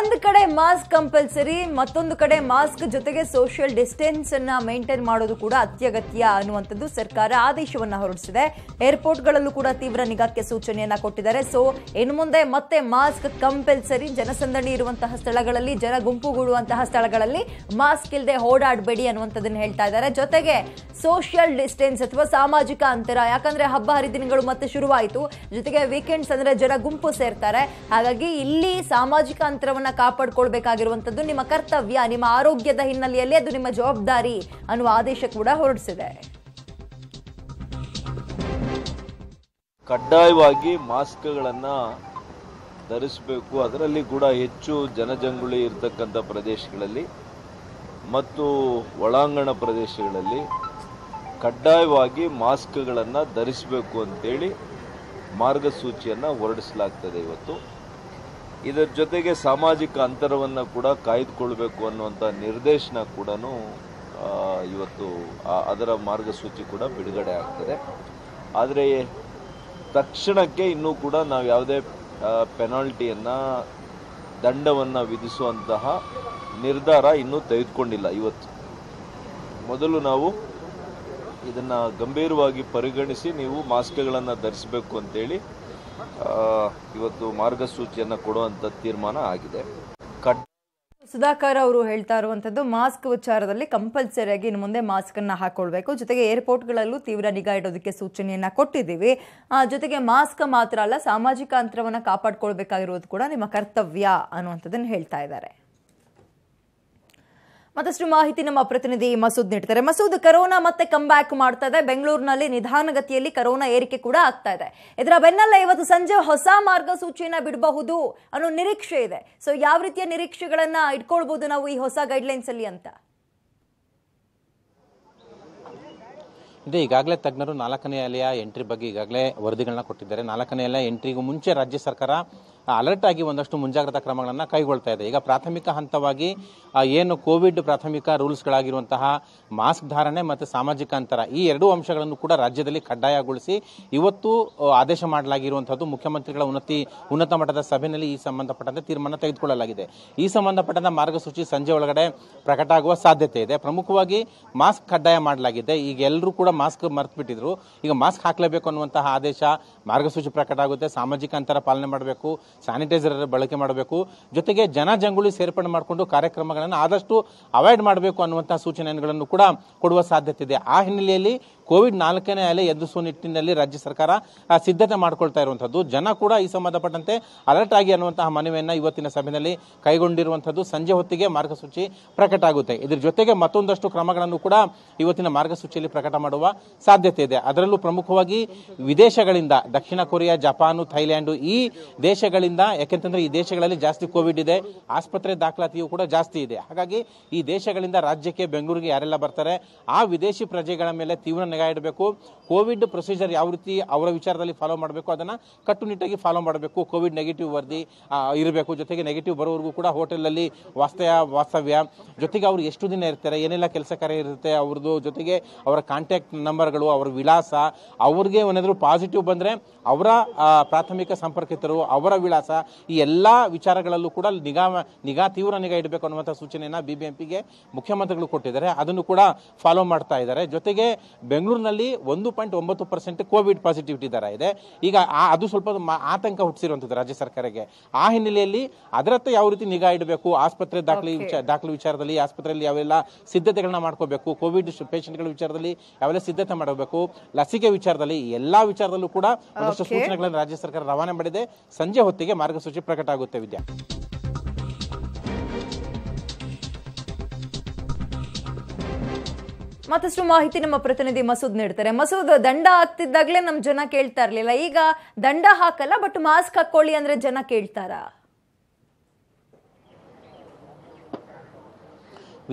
ಒಂದು ಕಡೆ mask compulsory ಮತ್ತೊಂದು ಕಡೆ ಮಾಸ್ಕ್ ಜೊತೆಗೆ ಸೋಷಿಯಲ್ ಡಿಸ್ಟೆನ್ಸ್ ಅನ್ನ ಮೇಂಟೈನ್ ಮಾಡೋದು ಕೂಡ ಅತ್ಯಗತ್ಯ ಅನ್ನುವಂಥದ್ದು ಸರ್ಕಾರ ಆದೇಶವನ್ನು ಹೊರಡಿಸಿದೆ ಏರ್ಪೋರ್ಟ್ಗಳಲ್ಲೂ ಕೂಡ ತೀವ್ರ ನಿಗಾಕ್ಕೆ ಸೂಚನೆಯನ್ನ ಕೊಟ್ಟಿದ್ದಾರೆ ಸೊ ಇನ್ನು ಮುಂದೆ ಮತ್ತೆ ಮಾಸ್ಕ್ ಕಂಪಲ್ಸರಿ ಜನಸಂದಣಿ ಇರುವಂತಹ ಸ್ಥಳಗಳಲ್ಲಿ ಜನ ಗುಂಪುಗೂಡುವಂತಹ ಸ್ಥಳಗಳಲ್ಲಿ ಮಾಸ್ಕ್ ಇಲ್ಲದೆ ಓಡಾಡಬೇಡಿ ಅನ್ನುವಂಥದ್ದನ್ನ ಹೇಳ್ತಾ ಇದ್ದಾರೆ ಜೊತೆಗೆ ಸೋಷಿಯಲ್ ಡಿಸ್ಟೆನ್ಸ್ ಅಥವಾ ಸಾಮಾಜಿಕ ಅಂತರ ಯಾಕಂದ್ರೆ ಹಬ್ಬ ಹರಿದಿನಗಳು ಮತ್ತೆ ಶುರುವಾಯಿತು ಜೊತೆಗೆ ವೀಕೆಂಡ್ಸ್ ಅಂದ್ರೆ ಜನ ಗುಂಪು ಸೇರ್ತಾರೆ ಹಾಗಾಗಿ ಇಲ್ಲಿ ಸಾಮಾಜಿಕ ಅಂತರವನ್ನ ಕಾಪಾಡ್ಕೊಳ್ಬೇಕಾಗಿರುವಂಥದ್ದು ನಿಮ್ಮ ಕರ್ತವ್ಯ ನಿಮ್ಮ ಆರೋಗ್ಯದ ಹಿನ್ನೆಲೆಯಲ್ಲಿ ಅದು ನಿಮ್ಮ ಜವಾಬ್ದಾರಿ ಅನ್ನುವ ಆದೇಶ ಕೂಡ ಹೊರಡಿಸಿದೆ ಕಡ್ಡಾಯವಾಗಿ ಮಾಸ್ಕ್ಗಳನ್ನು ಧರಿಸಬೇಕು ಅದರಲ್ಲಿ ಕೂಡ ಹೆಚ್ಚು ಜನಜಂಗುಳಿ ಇರತಕ್ಕಂಥ ಪ್ರದೇಶಗಳಲ್ಲಿ ಮತ್ತು ಒಳಾಂಗಣ ಪ್ರದೇಶಗಳಲ್ಲಿ ಕಡ್ಡಾಯವಾಗಿ ಮಾಸ್ಕ್ಗಳನ್ನು ಧರಿಸಬೇಕು ಅಂತೇಳಿ ಮಾರ್ಗಸೂಚಿಯನ್ನು ಹೊರಡಿಸಲಾಗ್ತದೆ ಇವತ್ತು ಇದರ ಜೊತೆಗೆ ಸಾಮಾಜಿಕ ಅಂತರವನ್ನು ಕೂಡ ಕಾಯ್ದುಕೊಳ್ಬೇಕು ಅನ್ನುವಂಥ ನಿರ್ದೇಶನ ಕೂಡ ಇವತ್ತು ಅದರ ಮಾರ್ಗಸೂಚಿ ಕೂಡ ಬಿಡುಗಡೆ ಆಗ್ತದೆ ಆದರೆ ತಕ್ಷಣಕ್ಕೆ ಇನ್ನೂ ಕೂಡ ನಾವು ಯಾವುದೇ ಪೆನಾಲ್ಟಿಯನ್ನು ದಂಡವನ್ನು ವಿಧಿಸುವಂತಹ ನಿರ್ಧಾರ ಇನ್ನೂ ತೆಗೆದುಕೊಂಡಿಲ್ಲ ಇವತ್ತು ಮೊದಲು ನಾವು ಇದನ್ನು ಗಂಭೀರವಾಗಿ ಪರಿಗಣಿಸಿ ನೀವು ಮಾಸ್ಕ್ಗಳನ್ನು ಧರಿಸಬೇಕು ಅಂತೇಳಿ ಇವತ್ತು ಮಾರ್ಗಸೂಚಿಯನ್ನು ಕೊಡುವಂತ ತೀರ್ಮಾನ ಆಗಿದೆ ಸುಧಾಕರ್ ಅವರು ಹೇಳ್ತಾ ಇರುವಂತದ್ದು ಮಾಸ್ಕ್ ವಿಚಾರದಲ್ಲಿ ಕಂಪಲ್ಸರಿಯಾಗಿ ಇನ್ನು ಮುಂದೆ ಅನ್ನ ಹಾಕೊಳ್ಬೇಕು ಜೊತೆಗೆ ಏರ್ಪೋರ್ಟ್ಗಳಲ್ಲೂ ತೀವ್ರ ನಿಗಾ ಇಡೋದಕ್ಕೆ ಸೂಚನೆಯನ್ನ ಕೊಟ್ಟಿದ್ದೀವಿ ಜೊತೆಗೆ ಮಾಸ್ಕ್ ಮಾತ್ರ ಅಲ್ಲ ಸಾಮಾಜಿಕ ಅಂತರವನ್ನ ಕಾಪಾಡ್ಕೊಳ್ಬೇಕಾಗಿರೋದು ಕೂಡ ನಿಮ್ಮ ಕರ್ತವ್ಯ ಅನ್ನುವಂಥದ್ದನ್ನು ಹೇಳ್ತಾ ಇದ್ದಾರೆ ಮತ್ತಷ್ಟು ಮಾಹಿತಿ ನಮ್ಮ ಪ್ರತಿನಿಧಿ ಮಸೂದ್ ನೀಡ್ತಾರೆ ಮಸೂದ್ ಕರೋನಾ ಮತ್ತೆ ಕಮ್ ಬ್ಯಾಕ್ ಮಾಡ್ತಾ ಇದೆ ಬೆಂಗಳೂರಿನಲ್ಲಿ ನಿಧಾನಗತಿಯಲ್ಲಿ ಕರೋನಾ ಏರಿಕೆ ಕೂಡ ಆಗ್ತಾ ಇದೆ ಇದರ ಬೆನ್ನಲ್ಲೇ ಇವತ್ತು ಸಂಜೆ ಹೊಸ ಮಾರ್ಗಸೂಚಿಯನ್ನ ಬಿಡಬಹುದು ಅನ್ನೋ ನಿರೀಕ್ಷೆ ಇದೆ ಸೊ ಯಾವ ರೀತಿಯ ನಿರೀಕ್ಷೆಗಳನ್ನ ಇಟ್ಕೊಳ್ಬಹುದು ನಾವು ಈ ಹೊಸ ಗೈಡ್ಲೈನ್ಸ್ ಅಲ್ಲಿ ಅಂತ ಇದು ಈಗಾಗಲೇ ತಜ್ಞರು ನಾಲ್ಕನೇ ಅಲೆಯ ಎಂಟ್ರಿ ಬಗ್ಗೆ ಈಗಾಗಲೇ ವರದಿಗಳನ್ನ ಕೊಟ್ಟಿದ್ದಾರೆ ನಾಲ್ಕನೇ ಅಲೆಯ ಎಂಟ್ರಿಗೂ ಮುಂಚೆ ರಾಜ್ಯ ಸರ್ಕಾರ ಅಲರ್ಟ್ ಆಗಿ ಒಂದಷ್ಟು ಮುಂಜಾಗ್ರತಾ ಕ್ರಮಗಳನ್ನು ಕೈಗೊಳ್ತಾ ಇದೆ ಈಗ ಪ್ರಾಥಮಿಕ ಹಂತವಾಗಿ ಏನು ಕೋವಿಡ್ ಪ್ರಾಥಮಿಕ ರೂಲ್ಸ್ಗಳಾಗಿರುವಂತಹ ಮಾಸ್ಕ್ ಧಾರಣೆ ಮತ್ತು ಸಾಮಾಜಿಕ ಅಂತರ ಈ ಎರಡೂ ಅಂಶಗಳನ್ನು ಕೂಡ ರಾಜ್ಯದಲ್ಲಿ ಕಡ್ಡಾಯಗೊಳಿಸಿ ಇವತ್ತು ಆದೇಶ ಮಾಡಲಾಗಿರುವಂಥದ್ದು ಮುಖ್ಯಮಂತ್ರಿಗಳ ಉನ್ನತಿ ಉನ್ನತ ಮಟ್ಟದ ಸಭೆಯಲ್ಲಿ ಈ ಸಂಬಂಧಪಟ್ಟಂತೆ ತೀರ್ಮಾನ ತೆಗೆದುಕೊಳ್ಳಲಾಗಿದೆ ಈ ಸಂಬಂಧಪಟ್ಟಂತೆ ಮಾರ್ಗಸೂಚಿ ಸಂಜೆ ಒಳಗಡೆ ಪ್ರಕಟ ಆಗುವ ಸಾಧ್ಯತೆ ಇದೆ ಪ್ರಮುಖವಾಗಿ ಮಾಸ್ಕ್ ಕಡ್ಡಾಯ ಮಾಡಲಾಗಿದೆ ಈಗ ಎಲ್ಲರೂ ಕೂಡ ಮಾಸ್ಕ್ ಬಿಟ್ಟಿದ್ರು ಈಗ ಮಾಸ್ಕ್ ಹಾಕಲೇಬೇಕು ಅನ್ನುವಂತಹ ಆದೇಶ ಮಾರ್ಗಸೂಚಿ ಪ್ರಕಟ ಆಗುತ್ತೆ ಸಾಮಾಜಿಕ ಅಂತರ ಪಾಲನೆ ಮಾಡಬೇಕು ಸ್ಯಾನಿಟೈಸರ್ ಬಳಕೆ ಮಾಡಬೇಕು ಜೊತೆಗೆ ಜನ ಜಂಗುಳಿ ಸೇರ್ಪಡೆ ಮಾಡಿಕೊಂಡು ಕಾರ್ಯಕ್ರಮಗಳನ್ನು ಆದಷ್ಟು ಅವಾಯ್ಡ್ ಮಾಡಬೇಕು ಅನ್ನುವಂಥ ಸೂಚನೆಗಳನ್ನು ಕೂಡ ಕೊಡುವ ಸಾಧ್ಯತೆ ಇದೆ ಆ ಹಿನ್ನೆಲೆಯಲ್ಲಿ ಕೋವಿಡ್ ನಾಲ್ಕನೇ ಅಲೆ ಎದುರಿಸುವ ನಿಟ್ಟಿನಲ್ಲಿ ರಾಜ್ಯ ಸರ್ಕಾರ ಸಿದ್ಧತೆ ಮಾಡಿಕೊಳ್ತಾ ಇರುವಂತದ್ದು ಜನ ಕೂಡ ಈ ಸಂಬಂಧಪಟ್ಟಂತೆ ಅಲರ್ಟ್ ಆಗಿ ಅನ್ನುವಂತಹ ಮನವಿಯನ್ನು ಇವತ್ತಿನ ಸಭೆಯಲ್ಲಿ ಕೈಗೊಂಡಿರುವಂತದ್ದು ಸಂಜೆ ಹೊತ್ತಿಗೆ ಮಾರ್ಗಸೂಚಿ ಪ್ರಕಟ ಆಗುತ್ತೆ ಇದರ ಜೊತೆಗೆ ಮತ್ತೊಂದಷ್ಟು ಕ್ರಮಗಳನ್ನು ಕೂಡ ಇವತ್ತಿನ ಮಾರ್ಗಸೂಚಿಯಲ್ಲಿ ಪ್ರಕಟ ಮಾಡುವ ಸಾಧ್ಯತೆ ಇದೆ ಅದರಲ್ಲೂ ಪ್ರಮುಖವಾಗಿ ವಿದೇಶಗಳಿಂದ ದಕ್ಷಿಣ ಕೊರಿಯಾ ಜಪಾನು ಥೈಲ್ಯಾಂಡು ಈ ದೇಶಗಳಿಂದ ಯಾಕೆಂತಂದ್ರೆ ಈ ದೇಶಗಳಲ್ಲಿ ಜಾಸ್ತಿ ಕೋವಿಡ್ ಇದೆ ಆಸ್ಪತ್ರೆ ದಾಖಲಾತಿಯು ಕೂಡ ಜಾಸ್ತಿ ಇದೆ ಹಾಗಾಗಿ ಈ ದೇಶಗಳಿಂದ ರಾಜ್ಯಕ್ಕೆ ಬೆಂಗಳೂರಿಗೆ ಯಾರೆಲ್ಲ ಬರ್ತಾರೆ ಆ ವಿದೇಶಿ ಪ್ರಜೆಗಳ ಮೇಲೆ ತೀವ್ರ ಇಡಬೇಕು ಕೋವಿಡ್ ಪ್ರೊಸೀಜರ್ ಯಾವ ರೀತಿ ಅವರ ವಿಚಾರದಲ್ಲಿ ಫಾಲೋ ಮಾಡಬೇಕು ಅದನ್ನು ಕಟ್ಟುನಿಟ್ಟಾಗಿ ಫಾಲೋ ಮಾಡಬೇಕು ಕೋವಿಡ್ ನೆಗೆಟಿವ್ ವರದಿ ಇರಬೇಕು ಜೊತೆಗೆ ನೆಗೆಟಿವ್ ಬರೋವರೆಗೂ ಕೂಡ ಹೋಟೆಲಲ್ಲಿ ವಾಸ್ತವ್ಯ ವಾಸ್ತವ್ಯ ಜೊತೆಗೆ ಅವರು ಎಷ್ಟು ದಿನ ಇರ್ತಾರೆ ಏನೆಲ್ಲ ಕೆಲಸ ಕಾರ್ಯ ಇರುತ್ತೆ ಅವ್ರದ್ದು ಜೊತೆಗೆ ಅವರ ಕಾಂಟ್ಯಾಕ್ಟ್ ನಂಬರ್ಗಳು ಅವರ ವಿಳಾಸ ಅವ್ರಿಗೆ ಏನಾದರೂ ಪಾಸಿಟಿವ್ ಬಂದರೆ ಅವರ ಪ್ರಾಥಮಿಕ ಸಂಪರ್ಕಿತರು ಅವರ ವಿಳಾಸ ಈ ಎಲ್ಲ ವಿಚಾರಗಳಲ್ಲೂ ಕೂಡ ನಿಗಾ ನಿಗಾ ತೀವ್ರ ನಿಗಾ ಇಡಬೇಕು ಅನ್ನುವಂಥ ಸೂಚನೆಯನ್ನು ಬಿ ಬಿ ಎಂ ಪಿಗೆ ಮುಖ್ಯಮಂತ್ರಿಗಳು ಕೊಟ್ಟಿದ್ದಾರೆ ಅದನ್ನು ಕೂಡ ಫಾಲೋ ಮಾಡ್ತಾ ಇದ್ದಾರೆ ಜೊತೆಗೆ ಬೆಂಗಳೂರು ಬೆಂಗಳೂರಿನಲ್ಲಿ ಒಂದು ಪಾಯಿಂಟ್ ಒಂಬತ್ತು ಪರ್ಸೆಂಟ್ ಕೋವಿಡ್ ಪಾಸಿಟಿವಿಟಿ ದರ ಇದೆ ಈಗ ಅದು ಸ್ವಲ್ಪ ಆತಂಕ ಹುಟ್ಟಿಸಿರುವಂಥದ್ದು ರಾಜ್ಯ ಸರ್ಕಾರಕ್ಕೆ ಆ ಹಿನ್ನೆಲೆಯಲ್ಲಿ ಅದರತ್ತ ಯಾವ ರೀತಿ ನಿಗಾ ಇಡಬೇಕು ಆಸ್ಪತ್ರೆ ದಾಖಲೆ ದಾಖಲೆ ವಿಚಾರದಲ್ಲಿ ಆಸ್ಪತ್ರೆಯಲ್ಲಿ ಯಾವೆಲ್ಲ ಸಿದ್ಧತೆಗಳನ್ನ ಮಾಡ್ಕೋಬೇಕು ಕೋವಿಡ್ ಪೇಷಂಟ್ಗಳ ವಿಚಾರದಲ್ಲಿ ಯಾವೆಲ್ಲ ಸಿದ್ಧತೆ ಮಾಡಬೇಕು ಲಸಿಕೆ ವಿಚಾರದಲ್ಲಿ ಎಲ್ಲಾ ವಿಚಾರದಲ್ಲೂ ಕೂಡ ಒಂದಷ್ಟು ಸೂಚನೆಗಳನ್ನು ರಾಜ್ಯ ಸರ್ಕಾರ ರವಾನೆ ಮಾಡಿದೆ ಸಂಜೆ ಹೊತ್ತಿಗೆ ಮಾರ್ಗಸೂಚಿ ಪ್ರಕಟ ಆಗುತ್ತೆ ವಿದ್ಯಾರ್ಥಿ ಮತ್ತಷ್ಟು ಮಾಹಿತಿ ನಮ್ಮ ಪ್ರತಿನಿಧಿ ಮಸೂದ್ ನೀಡ್ತಾರೆ ಮಸೂದ್ ದಂಡ ಹಾಕ್ತಿದ್ದಾಗಲೇ ನಮ್ಮ ಜನ ಕೇಳ್ತಾ ಇರಲಿಲ್ಲ ಈಗ ದಂಡ ಹಾಕಲ್ಲ ಬಟ್ ಮಾಸ್ಕ್ ಹಾಕೊಳ್ಳಿ ಅಂದ್ರೆ ಜನ ಕೇಳ್ತಾರಾ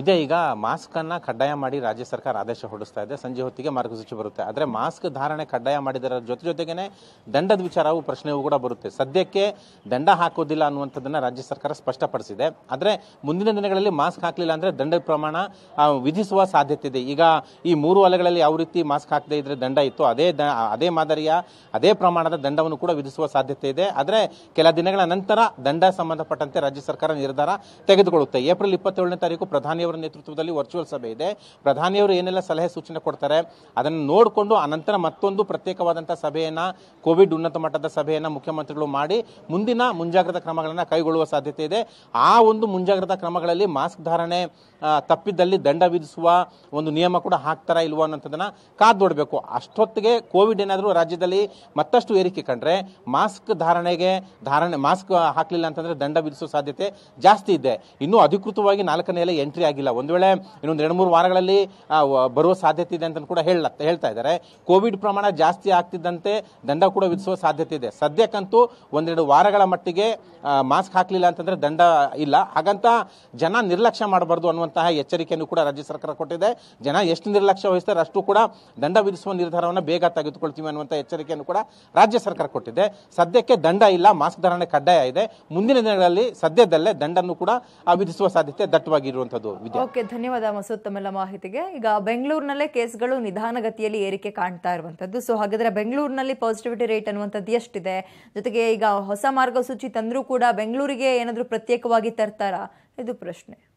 ಇದೆ ಈಗ ಮಾಸ್ಕನ್ನು ಕಡ್ಡಾಯ ಮಾಡಿ ರಾಜ್ಯ ಸರ್ಕಾರ ಆದೇಶ ಹೊರಡಿಸ್ತಾ ಇದೆ ಸಂಜೆ ಹೊತ್ತಿಗೆ ಮಾರ್ಗಸೂಚಿ ಬರುತ್ತೆ ಆದರೆ ಮಾಸ್ಕ್ ಧಾರಣೆ ಕಡ್ಡಾಯ ಮಾಡಿದರ ಜೊತೆ ಜೊತೆಗೇನೆ ದಂಡದ ವಿಚಾರವು ಪ್ರಶ್ನೆಯೂ ಕೂಡ ಬರುತ್ತೆ ಸದ್ಯಕ್ಕೆ ದಂಡ ಹಾಕೋದಿಲ್ಲ ಅನ್ನುವಂಥದ್ದನ್ನ ರಾಜ್ಯ ಸರ್ಕಾರ ಸ್ಪಷ್ಟಪಡಿಸಿದೆ ಆದರೆ ಮುಂದಿನ ದಿನಗಳಲ್ಲಿ ಮಾಸ್ಕ್ ಹಾಕಲಿಲ್ಲ ಅಂದರೆ ದಂಡ ಪ್ರಮಾಣ ವಿಧಿಸುವ ಸಾಧ್ಯತೆ ಇದೆ ಈಗ ಈ ಮೂರು ಅಲೆಗಳಲ್ಲಿ ಯಾವ ರೀತಿ ಮಾಸ್ಕ್ ಹಾಕದೇ ಇದ್ದರೆ ದಂಡ ಇತ್ತು ಅದೇ ಅದೇ ಮಾದರಿಯ ಅದೇ ಪ್ರಮಾಣದ ದಂಡವನ್ನು ಕೂಡ ವಿಧಿಸುವ ಸಾಧ್ಯತೆ ಇದೆ ಆದರೆ ಕೆಲ ದಿನಗಳ ನಂತರ ದಂಡ ಸಂಬಂಧಪಟ್ಟಂತೆ ರಾಜ್ಯ ಸರ್ಕಾರ ನಿರ್ಧಾರ ತೆಗೆದುಕೊಳ್ಳುತ್ತೆ ಏಪ್ರಿಲ್ ಇಪ್ಪತ್ತೇಳನೇ ತಾರೀಕು ಪ್ರಧಾನಿ ಪ್ರಧಾನಿಯವರ ನೇತೃತ್ವದಲ್ಲಿ ವರ್ಚುವಲ್ ಸಭೆ ಇದೆ ಪ್ರಧಾನಿಯವರು ಏನೆಲ್ಲ ಸಲಹೆ ಸೂಚನೆ ಕೊಡ್ತಾರೆ ಅದನ್ನು ನೋಡಿಕೊಂಡು ಅನಂತರ ಮತ್ತೊಂದು ಪ್ರತ್ಯೇಕವಾದಂಥ ಸಭೆಯನ್ನು ಕೋವಿಡ್ ಉನ್ನತ ಮಟ್ಟದ ಸಭೆಯನ್ನು ಮುಖ್ಯಮಂತ್ರಿಗಳು ಮಾಡಿ ಮುಂದಿನ ಮುಂಜಾಗ್ರತಾ ಕ್ರಮಗಳನ್ನು ಕೈಗೊಳ್ಳುವ ಸಾಧ್ಯತೆ ಇದೆ ಆ ಒಂದು ಮುಂಜಾಗ್ರತಾ ಕ್ರಮಗಳಲ್ಲಿ ಮಾಸ್ಕ್ ಧಾರಣೆ ತಪ್ಪಿದ್ದಲ್ಲಿ ದಂಡ ವಿಧಿಸುವ ಒಂದು ನಿಯಮ ಕೂಡ ಹಾಕ್ತಾರಾ ಇಲ್ವೋ ಅನ್ನೋಂಥದ್ದನ್ನು ಕಾದು ನೋಡಬೇಕು ಅಷ್ಟೊತ್ತಿಗೆ ಕೋವಿಡ್ ಏನಾದರೂ ರಾಜ್ಯದಲ್ಲಿ ಮತ್ತಷ್ಟು ಏರಿಕೆ ಕಂಡ್ರೆ ಮಾಸ್ಕ್ ಧಾರಣೆಗೆ ಧಾರಣೆ ಮಾಸ್ಕ್ ಹಾಕಲಿಲ್ಲ ಅಂತಂದರೆ ದಂಡ ವಿಧಿಸುವ ಸಾಧ್ಯತೆ ಜಾಸ್ತಿ ಇದೆ ಇನ್ನೂ ಅಧಿಕೃತವಾಗಿ ನಾಲ್ಕನೇ ಎಂಟ್ರಿ ಆಗಿದೆ ಆಗಿಲ್ಲ ಒಂದು ವೇಳೆ ಇನ್ನೊಂದು ಎರಡು ಮೂರು ವಾರಗಳಲ್ಲಿ ಬರುವ ಸಾಧ್ಯತೆ ಇದೆ ಅಂತ ಕೂಡ ಹೇಳ ಹೇಳ್ತಾ ಇದ್ದಾರೆ ಕೋವಿಡ್ ಪ್ರಮಾಣ ಜಾಸ್ತಿ ಆಗ್ತಿದ್ದಂತೆ ದಂಡ ಕೂಡ ವಿಧಿಸುವ ಸಾಧ್ಯತೆ ಇದೆ ಸದ್ಯಕ್ಕಂತೂ ಒಂದೆರಡು ವಾರಗಳ ಮಟ್ಟಿಗೆ ಮಾಸ್ಕ್ ಹಾಕಲಿಲ್ಲ ಅಂತಂದ್ರೆ ದಂಡ ಇಲ್ಲ ಹಾಗಂತ ಜನ ನಿರ್ಲಕ್ಷ್ಯ ಮಾಡಬಾರ್ದು ಅನ್ನುವಂತಹ ಎಚ್ಚರಿಕೆಯನ್ನು ಕೂಡ ರಾಜ್ಯ ಸರ್ಕಾರ ಕೊಟ್ಟಿದೆ ಜನ ಎಷ್ಟು ನಿರ್ಲಕ್ಷ್ಯ ವಹಿಸ್ತಾರೆ ಅಷ್ಟು ಕೂಡ ದಂಡ ವಿಧಿಸುವ ನಿರ್ಧಾರವನ್ನು ಬೇಗ ತೆಗೆದುಕೊಳ್ತೀವಿ ಅನ್ನುವಂಥ ಎಚ್ಚರಿಕೆಯನ್ನು ಕೂಡ ರಾಜ್ಯ ಸರ್ಕಾರ ಕೊಟ್ಟಿದೆ ಸದ್ಯಕ್ಕೆ ದಂಡ ಇಲ್ಲ ಮಾಸ್ಕ್ ಧಾರಣೆ ಕಡ್ಡಾಯ ಇದೆ ಮುಂದಿನ ದಿನಗಳಲ್ಲಿ ಸದ್ಯದಲ್ಲೇ ದಂಡನ್ನು ಕೂಡ ವಿಧಿಸುವ ಸಾಧ್ಯತೆ ದಟ್ಟವಾಗಿರುವಂಥದ್ದು ಓಕೆ ಧನ್ಯವಾದ ಮಸೂದ್ ತಮ್ಮೆಲ್ಲ ಮಾಹಿತಿಗೆ ಈಗ ಬೆಂಗಳೂರಿನಲ್ಲೇ ಕೇಸ್ಗಳು ನಿಧಾನಗತಿಯಲ್ಲಿ ಏರಿಕೆ ಕಾಣ್ತಾ ಇರುವಂತದ್ದು ಸೊ ಹಾಗಾದ್ರೆ ಬೆಂಗಳೂರಿನಲ್ಲಿ ಪಾಸಿಟಿವಿಟಿ ರೇಟ್ ಅನ್ನುವಂಥದ್ದು ಎಷ್ಟಿದೆ ಜೊತೆಗೆ ಈಗ ಹೊಸ ಮಾರ್ಗಸೂಚಿ ತಂದ್ರೂ ಕೂಡ ಬೆಂಗಳೂರಿಗೆ ಏನಾದರೂ ಪ್ರತ್ಯೇಕವಾಗಿ ತರ್ತಾರಾ ಇದು ಪ್ರಶ್ನೆ